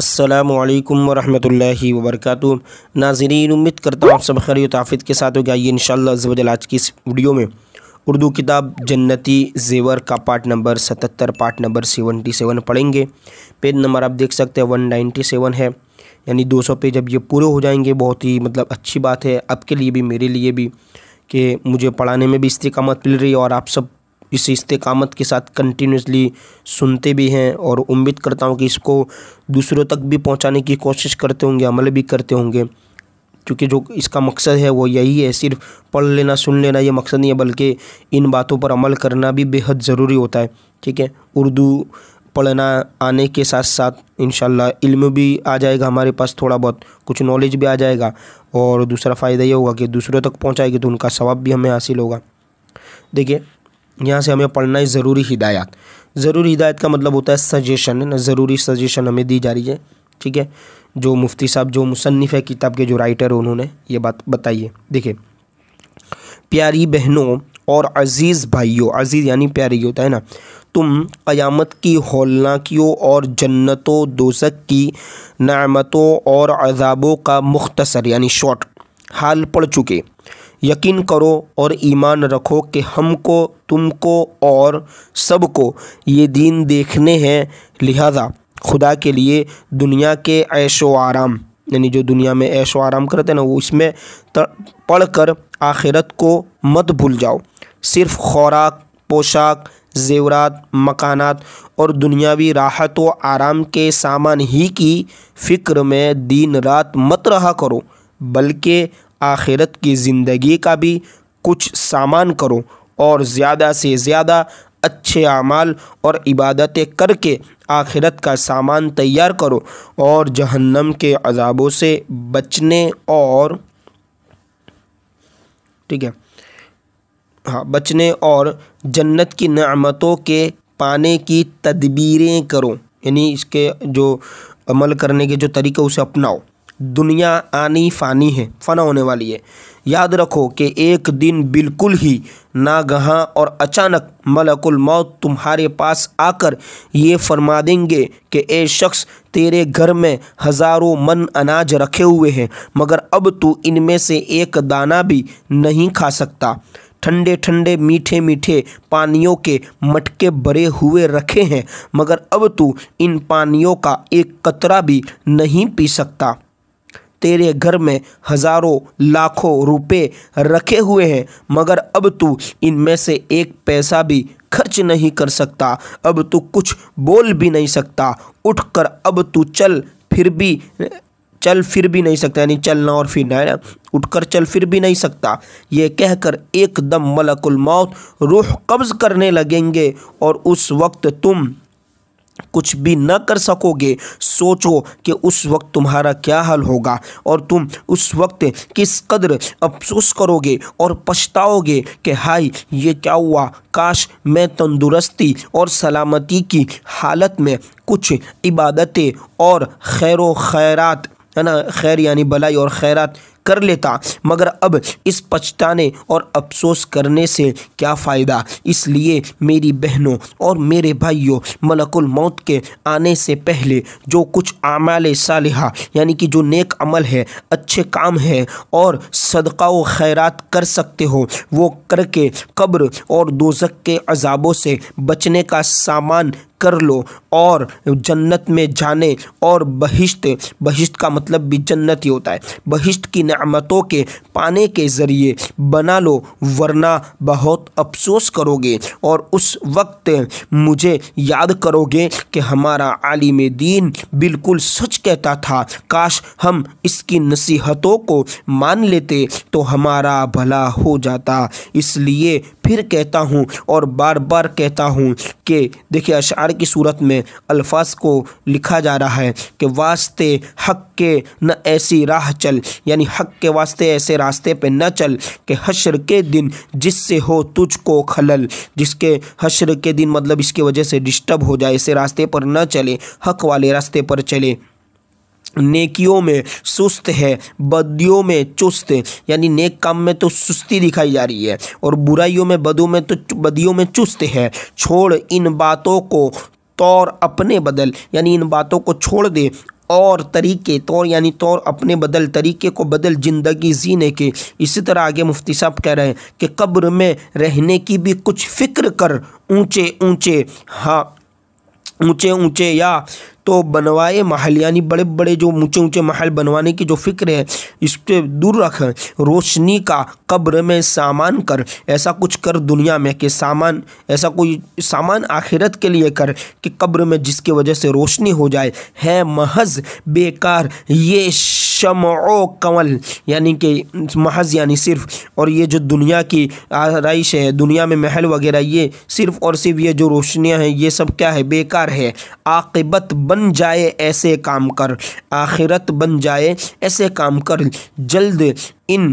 असलकम वरहि वर्क नाजरीन उम्मीद करता हूँ आप सब खरी ताफ़त के साथ हो गया ये इन आज की इस वीडियो में उर्दू किताब जन्नती जेवर का पार्ट नंबर सतहत्तर पार्ट नंबर सेवेंटी सेवन पढ़ेंगे पेज नंबर आप देख सकते हैं वन नाइन्टी सेवन है यानी दो सौ पेज अब ये पूरे हो जाएंगे बहुत ही मतलब अच्छी बात है आपके लिए भी मेरे लिए भी कि मुझे पढ़ाने में भी इस्तेकामत मिल रही है और आप सब इस इस्तेकामत के साथ कंटिन्यूसली सुनते भी हैं और उम्मीद करता हूँ कि इसको दूसरों तक भी पहुँचाने की कोशिश करते होंगे अमल भी करते होंगे क्योंकि जो इसका मकसद है वो यही है सिर्फ पढ़ लेना सुन लेना ये मकसद नहीं है बल्कि इन बातों पर अमल करना भी बेहद ज़रूरी होता है ठीक है उर्दू पढ़ना आने के साथ साथ इन इल्म भी आ जाएगा हमारे पास थोड़ा बहुत कुछ नॉलेज भी आ जाएगा और दूसरा फ़ायदा ये होगा कि दूसरों तक पहुँचाएगी तो उनका सवाब भी हमें हासिल होगा देखिए यहाँ से हमें पढ़ना है ज़रूरी हिदायत ज़रूरी हिदायत का मतलब होता है सजेशन है ना ज़रूरी सजेशन हमें दी जा रही है ठीक है जो मुफ्ती साहब जो मुसनफ़ है किताब के जो राइटर उन्होंने ये बात बताई है देखिए प्यारी बहनों और अज़ीज़ भाइयों अज़ीज़ यानी प्यारी होता है ना तुम क़यामत की होलनाकियों और जन्नतों दोजक की नामतों और अजाबों का मुख्तसर यानी शॉर्ट हाल पड़ चुके यकीन करो और ईमान रखो कि हमको तुमको और सबको ये दीन देखने हैं लिहाजा खुदा के लिए दुनिया के ऐशो आराम यानी जो दुनिया में ऐशो आराम करते हैं ना वो इसमें पढ़ कर आखिरत को मत भूल जाओ सिर्फ खुराक पोशाक जेवरात मकानात और दुनियावी राहत व आराम के सामान ही की फ़िक्र में दिन रात मत रहा करो बल्कि आखिरत की ज़िंदगी का भी कुछ सामान करो और ज़्यादा से ज़्यादा अच्छे अमाल और इबादतें करके आखिरत का सामान तैयार करो और जहन्नम के अजाबों से बचने और ठीक है हाँ बचने और जन्नत की नमतों के पाने की तदबीरें करो यानी इसके जो अमल करने के जो तरीके उसे अपनाओ दुनिया आनी फ़ानी है फ़ना होने वाली है याद रखो कि एक दिन बिल्कुल ही नागहाँ और अचानक मलकुल मौत तुम्हारे पास आकर ये फरमा देंगे कि ए शख्स तेरे घर में हज़ारों मन अनाज रखे हुए हैं मगर अब तू इनमें से एक दाना भी नहीं खा सकता ठंडे ठंडे मीठे मीठे पानियों के मटके भरे हुए रखे हैं मगर अब तू इन पानियों का एक कतरा भी नहीं पी सकता तेरे घर में हजारों लाखों रुपए रखे हुए हैं मगर अब तू इनमें से एक पैसा भी खर्च नहीं कर सकता अब तू कुछ बोल भी नहीं सकता उठकर अब तू चल फिर भी चल फिर भी नहीं सकता यानी चलना और फिर ना उठकर चल फिर भी नहीं सकता ये कहकर एकदम मलकुल मौत रूह कब्ज़ करने लगेंगे और उस वक्त तुम कुछ भी न कर सकोगे सोचो कि उस वक्त तुम्हारा क्या हाल होगा और तुम उस वक्त किस कदर अफसोस करोगे और पछताओगे कि हाय ये क्या हुआ काश मैं तंदुरुस्ती और सलामती की हालत में कुछ इबादतें और खैर खैरात है ना खैर यानी भलाई और खैरात कर लेता मगर अब इस पछताने और अफसोस करने से क्या फ़ायदा इसलिए मेरी बहनों और मेरे भाइयों मलकुल मौत के आने से पहले जो कुछ आमाल सालिहा यानी कि जो नेक अमल है अच्छे काम है और सदका व खैरत कर सकते हो वो करके कब्र और दोजक के अजाबों से बचने का सामान कर लो और जन्नत में जाने और बहिश्त बहिश्त का मतलब भी जन्नत ही होता है बहिश्त की नमतों के पाने के ज़रिए बना लो वरना बहुत अफसोस करोगे और उस वक्त मुझे याद करोगे कि हमारा आलिम दीन बिल्कुल सच कहता था काश हम इसकी नसीहतों को मान लेते तो हमारा भला हो जाता इसलिए फिर कहता हूँ और बार बार कहता हूँ कि देखिए अशार की सूरत में अल्फाज को लिखा जा रहा है कि वास्ते हक के न ऐसी राह चल यानी हक के वास्ते ऐसे रास्ते पे न चल कि हशर के दिन जिससे हो तुझको खलल जिसके हशर के दिन मतलब इसकी वजह से डिस्टर्ब हो जाए ऐसे रास्ते पर न चले हक वाले रास्ते पर चले नेकियों में सुस्त है बदियों में चुस्त यानी नेक काम में तो सुस्ती दिखाई जा रही है और बुराइयों में बदों में तो बदियों में चुस्त है छोड़ इन बातों को तौर अपने बदल यानी इन बातों को छोड़ दे और तरीके तौर यानी तौर अपने बदल तरीके को बदल ज़िंदगी जीने के इसी तरह आगे मुफ्ती साहब कह रहे हैं कि कब्र में रहने की भी कुछ फ़िक्र कर ऊंचे ऊंचे हाँ ऊंचे ऊंचे या तो बनवाए महल यानी बड़े बड़े जो ऊंचे ऊंचे महल बनवाने की जो फिक्र है इससे दूर रख रोशनी का कब्र में सामान कर ऐसा कुछ कर दुनिया में कि सामान ऐसा कोई सामान आखिरत के लिए कर कि कब्र में जिसकी वजह से रोशनी हो जाए है महज बेकार ये शमो कंवल यानी कि महज यानी सिर्फ और ये जो दुनिया की आरइश है दुनिया में महल वगैरह ये सिर्फ और सिर्फ ये जो रोशनियाँ हैं ये सब क्या है बेकार है आकबत बन जाए ऐसे काम कर आखिरत बन जाए ऐसे काम कर जल्द इन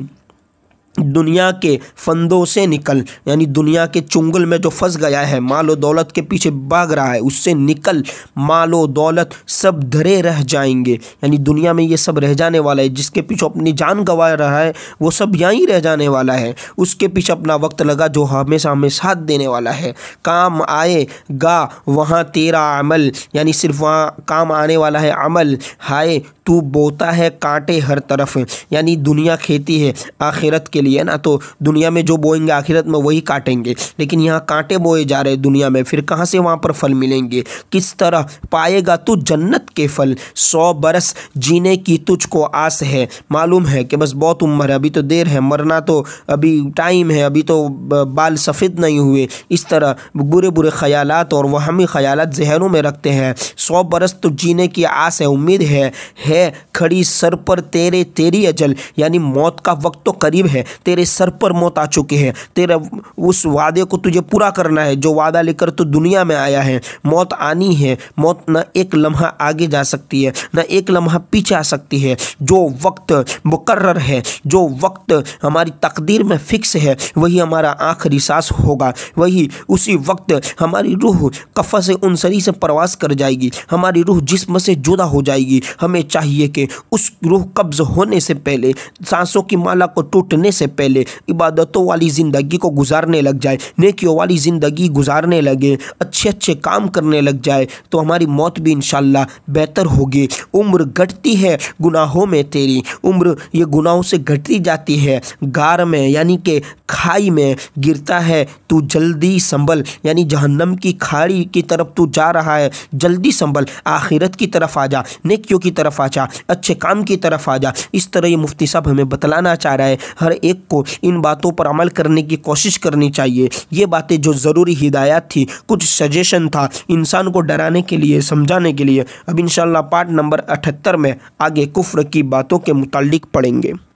दुनिया के फंदों से निकल यानी दुनिया के चुंगल में जो फंस गया है मालो दौलत के पीछे भाग रहा है उससे निकल मालो दौलत सब धरे रह जाएंगे यानी दुनिया में ये सब रह जाने वाला है जिसके पीछे अपनी जान गंवा रहा है वो सब यहीं रह जाने वाला है उसके पीछे अपना वक्त लगा जो हमेशा हमें साथ देने वाला है काम आएगा वहाँ तेरा अमल यानी सिर्फ वहाँ काम आने वाला है अमल हाय तू बोता है कांटे हर तरफ यानी दुनिया खेती है आखिरत के लिए ना तो दुनिया में जो बोएंगे आखिरत में वही काटेंगे लेकिन यहाँ कांटे बोए जा रहे दुनिया में फिर कहाँ से वहाँ पर फल मिलेंगे किस तरह पाएगा तू जन्नत के फल सौ बरस जीने की तुझको आस है मालूम है कि बस बहुत उम्र है अभी तो देर है मरना तो अभी टाइम है अभी तो बाल सफ़ेद नहीं हुए इस तरह बुरे बुरे ख्याल और वहमी ख्याल जहनों में रखते हैं सौ बरस तो जीने की आस है उम्मीद है, है है खड़ी सर पर तेरे तेरी अजल यानी मौत का वक्त तो करीब है तेरे सर पर मौत आ चुकी है तेरा उस वादे को तुझे पूरा करना है जो वादा लेकर तू दुनिया में आया है मौत आनी है मौत न एक लम्हा आगे जा सकती है न एक लम्हा पीछे आ सकती है जो वक्त मुकर्र है जो वक्त हमारी तकदीर में फिक्स है वही हमारा आखिरी सांस होगा वही उसी वक्त हमारी रूह कफ़ा से उनसरी से प्रवास कर जाएगी हमारी रूह जिसम से जुदा हो जाएगी हमें चाहिए चाहिए कि उस रूह कब्ज़ होने से पहले सांसों की माला को टूटने से पहले इबादतों वाली ज़िंदगी को गुजारने लग जाए नेकियों वाली ज़िंदगी गुजारने लगे अच्छे अच्छे काम करने लग जाए तो हमारी मौत भी इन बेहतर होगी उम्र घटती है गुनाहों में तेरी उम्र ये गुनाहों से घटती जाती है गार में यानी कि खाई में गिरता है तू जल्दी संभल यानी जहन्नम की खाड़ी की तरफ तू जा रहा है जल्दी संभल आखिरत की तरफ आ जा नेकियों की तरफ आ जा जा अच्छे काम की तरफ आ जा इस तरह ये मुफ्ती साहब हमें बतलाना चाह रहा है हर एक को इन बातों पर अमल करने की कोशिश करनी चाहिए ये बातें जो ज़रूरी हिदायत थी कुछ सजेशन था इंसान को डराने के लिए समझाने के लिए अब इन पार्ट नंबर अठहत्तर में आगे कुफ्र की बातों के मुतल पढ़ेंगे